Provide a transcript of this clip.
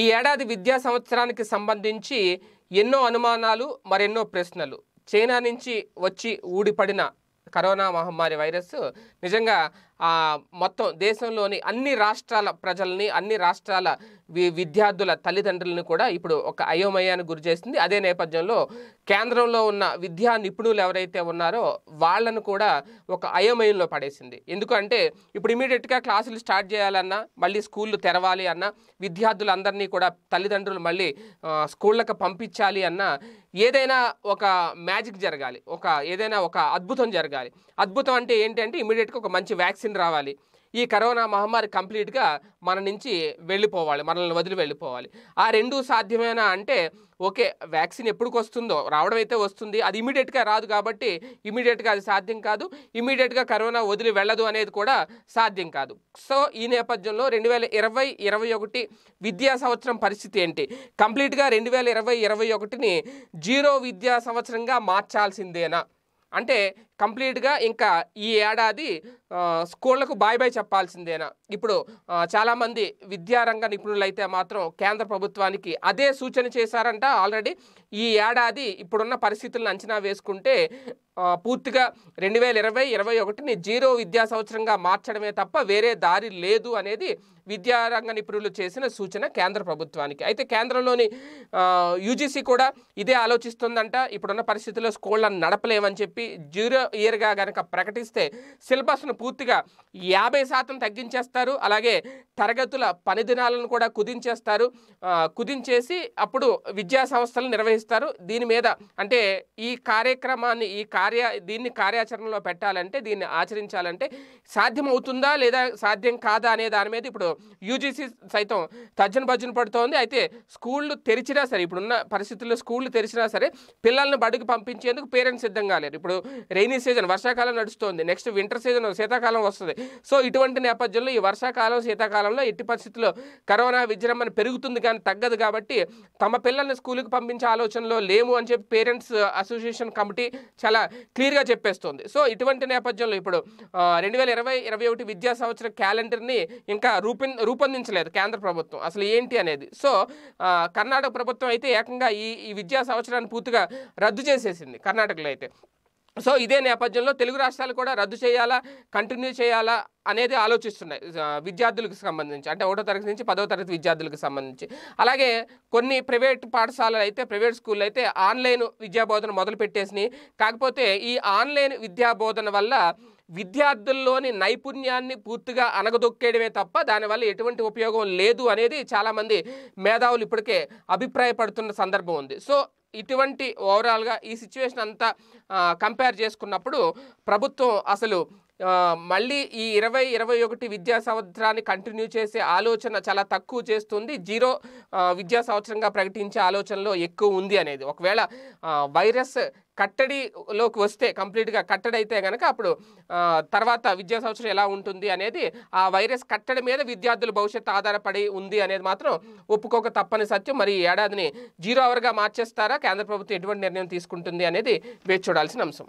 ఈ ఏడాది విద్యా సంవత్సరానికి సంబంధించి ఎన్నో అనుమానాలు మరెన్నో ప్రశ్నలు చైనా నుంచి వచ్చి ఊడిపడిన కరోనా మహమ్మారి వైరస్ నిజంగా మొత్తం దేశంలోని అన్ని రాష్ట్రాల ప్రజల్ని అన్ని రాష్ట్రాల విద్యార్థుల తల్లిదండ్రులను కూడా ఇప్పుడు ఒక అయోమయాన్ని గురి చేసింది అదే నేపథ్యంలో కేంద్రంలో ఉన్న విద్యా నిపుణులు ఎవరైతే ఉన్నారో వాళ్ళను కూడా ఒక అయోమయంలో పడేసింది ఎందుకంటే ఇప్పుడు ఇమీడియట్గా క్లాసులు స్టార్ట్ చేయాలన్నా మళ్ళీ స్కూళ్ళు తెరవాలి అన్నా విద్యార్థులందరినీ కూడా తల్లిదండ్రులు మళ్ళీ స్కూళ్ళకు పంపించాలి అన్నా ఏదైనా ఒక మ్యాజిక్ జరగాలి ఒక ఏదైనా ఒక అద్భుతం జరగాలి అద్భుతం అంటే ఏంటంటే ఇమీడియట్గా ఒక మంచి వ్యాక్సిన్ వ్యాక్సిన్ రావాలి ఈ కరోనా మహమ్మారి కంప్లీట్గా మన నుంచి వెళ్ళిపోవాలి మనల్ని వదిలి వెళ్ళిపోవాలి ఆ రెండు సాధ్యమేనా అంటే ఓకే వ్యాక్సిన్ ఎప్పటికి వస్తుందో రావడం అయితే వస్తుంది అది ఇమీడియట్గా రాదు కాబట్టి ఇమీడియట్గా అది సాధ్యం కాదు ఇమీడియట్గా కరోనా వదిలి వెళ్ళదు అనేది కూడా సాధ్యం కాదు సో ఈ నేపథ్యంలో రెండు వేల ఇరవై ఇరవై ఒకటి విద్యా సంవత్సరం పరిస్థితి ఏంటి కంప్లీట్గా రెండు వేల ఇరవై ఇరవై ఒకటిని జీరో విద్యా సంవత్సరంగా మార్చాల్సిందేనా అంటే కంప్లీట్గా ఇంకా ఈ ఏడాది స్కూళ్లకు బాయ్ బాయ్ చెప్పాల్సిందేనా ఇప్పుడు చాలామంది విద్యారంగ నిపుణులైతే మాత్రం కేంద్ర ప్రభుత్వానికి అదే సూచన చేశారంట ఆల్రెడీ ఈ ఏడాది ఇప్పుడున్న పరిస్థితులను అంచనా వేసుకుంటే పూర్తిగా రెండు వేల ఇరవై ఇరవై ఒకటిని జీరో విద్యా సంవత్సరంగా మార్చడమే తప్ప వేరే దారి లేదు అనేది విద్యారంగ నిపుణులు చేసిన సూచన కేంద్ర ప్రభుత్వానికి అయితే కేంద్రంలోని యూజీసీ కూడా ఇదే ఆలోచిస్తుందంట ఇప్పుడున్న పరిస్థితుల్లో స్కూళ్ళను నడపలేమని చెప్పి జీరో ఇయర్గా కనుక ప్రకటిస్తే సిలబస్ను పూర్తిగా యాభై శాతం తగ్గించేస్తారు అలాగే తరగతుల పని దినాలను కూడా కుదించేస్తారు కుదించేసి అప్పుడు విద్యా సంస్థలు నిర్వహిస్తారు దీని మీద అంటే ఈ కార్యక్రమాన్ని ఈ కార్య దీన్ని కార్యాచరణలో పెట్టాలంటే దీన్ని ఆచరించాలంటే సాధ్యమవుతుందా లేదా సాధ్యం కాదా అనే దాని మీద ఇప్పుడు యూజీసీ సైతం తర్జన భజన పడుతోంది అయితే స్కూళ్ళు తెరిచినా సరే ఇప్పుడున్న పరిస్థితుల్లో స్కూళ్ళు తెరిచినా సరే పిల్లల్ని బడికి పంపించేందుకు పేరెంట్స్ సిద్ధంగా లేరు ఇప్పుడు రైనీ రైనీ సీజన్ వర్షాకాలం నడుస్తుంది నెక్స్ట్ వింటర్ సీజన్ శీతాకాలం వస్తుంది సో ఇటువంటి నేపథ్యంలో ఈ వర్షాకాలం శీతాకాలంలో ఎట్టి పరిస్థితుల్లో కరోనా విజృంభణ పెరుగుతుంది కానీ తగ్గదు కాబట్టి తమ పిల్లల్ని స్కూల్కి పంపించే ఆలోచనలో లేము అని చెప్పి పేరెంట్స్ అసోసియేషన్ కమిటీ చాలా క్లియర్గా చెప్పేస్తుంది సో ఇటువంటి నేపథ్యంలో ఇప్పుడు రెండు వేల ఇరవై ఇరవై ఒకటి విద్యా సంవత్సర క్యాలెండర్ని ఇంకా రూపొం రూపొందించలేదు కేంద్ర ప్రభుత్వం అసలు ఏంటి అనేది సో కర్ణాటక ప్రభుత్వం అయితే ఏకంగా ఈ ఈ విద్యా సంవత్సరాన్ని పూర్తిగా రద్దు చేసేసింది కర్ణాటకలో అయితే సో ఇదే నేపథ్యంలో తెలుగు రాష్ట్రాలు కూడా రద్దు చేయాలా కంటిన్యూ చేయాలా అనేది ఆలోచిస్తున్నాయి విద్యార్థులకు సంబంధించి అంటే ఒకటో తరగతి నుంచి పదో తరగతి విద్యార్థులకు సంబంధించి అలాగే కొన్ని ప్రైవేట్ పాఠశాలలు అయితే ప్రైవేట్ స్కూళ్ళు అయితే ఆన్లైన్ విద్యాబోధన మొదలు పెట్టేసినాయి కాకపోతే ఈ ఆన్లైన్ విద్యాబోధన వల్ల విద్యార్థుల్లోని నైపుణ్యాన్ని పూర్తిగా అనగదొక్కేయడమే తప్ప దానివల్ల ఎటువంటి ఉపయోగం లేదు అనేది చాలామంది మేధావులు ఇప్పటికే అభిప్రాయపడుతున్న సందర్భం ఉంది సో ఇటువంటి ఓవరాల్గా ఈ సిచ్యువేషన్ అంతా కంపేర్ చేసుకున్నప్పుడు ప్రభుత్వం అసలు మళ్ళీ ఈ ఇరవై ఇరవై ఒకటి విద్యా సంవత్సరాన్ని కంటిన్యూ చేసే ఆలోచన చాలా తక్కువ చేస్తుంది జీరో విద్యా సంవత్సరంగా ప్రకటించే ఆలోచనలో ఎక్కువ ఉంది అనేది ఒకవేళ వైరస్ కట్టడిలోకి వస్తే కంప్లీట్గా కట్టడైతే కనుక అప్పుడు తర్వాత విద్యా సంవత్సరం ఎలా ఉంటుంది అనేది ఆ వైరస్ కట్టడి మీద విద్యార్థుల భవిష్యత్తు ఆధారపడి ఉంది అనేది మాత్రం ఒప్పుకోక తప్పని సత్యం మరి ఈ ఏడాదిని జీరో అవర్గా మార్చేస్తారా కేంద్ర ప్రభుత్వం ఎటువంటి నిర్ణయం తీసుకుంటుంది అనేది వేచి చూడాల్సిన అంశం